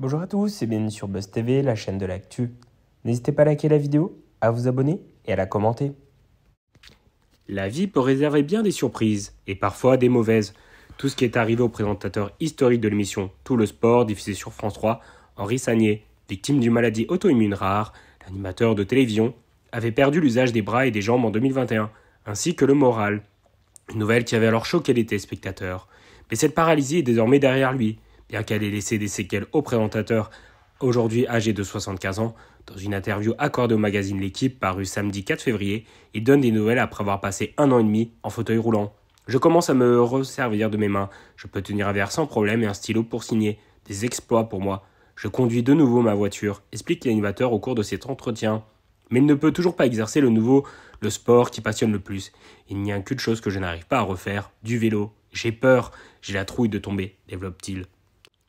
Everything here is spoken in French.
Bonjour à tous et bienvenue sur Buzz TV, la chaîne de l'actu. N'hésitez pas à liker la vidéo, à vous abonner et à la commenter. La vie peut réserver bien des surprises, et parfois des mauvaises. Tout ce qui est arrivé au présentateur historique de l'émission Tout le sport, diffusé sur France 3, Henri Sagné, victime d'une maladie auto-immune rare, l'animateur de télévision, avait perdu l'usage des bras et des jambes en 2021, ainsi que le moral. Une nouvelle qui avait alors choqué les téléspectateurs. Mais cette paralysie est désormais derrière lui bien qu'elle ait laissé des séquelles au présentateur, aujourd'hui âgé de 75 ans. Dans une interview accordée au magazine L'équipe parue samedi 4 février, il donne des nouvelles après avoir passé un an et demi en fauteuil roulant. Je commence à me resservir de mes mains. Je peux tenir un verre sans problème et un stylo pour signer. Des exploits pour moi. Je conduis de nouveau ma voiture, explique l'animateur au cours de cet entretien. Mais il ne peut toujours pas exercer le nouveau, le sport qui passionne le plus. Il n'y a qu'une chose que je n'arrive pas à refaire, du vélo. J'ai peur, j'ai la trouille de tomber, développe-t-il.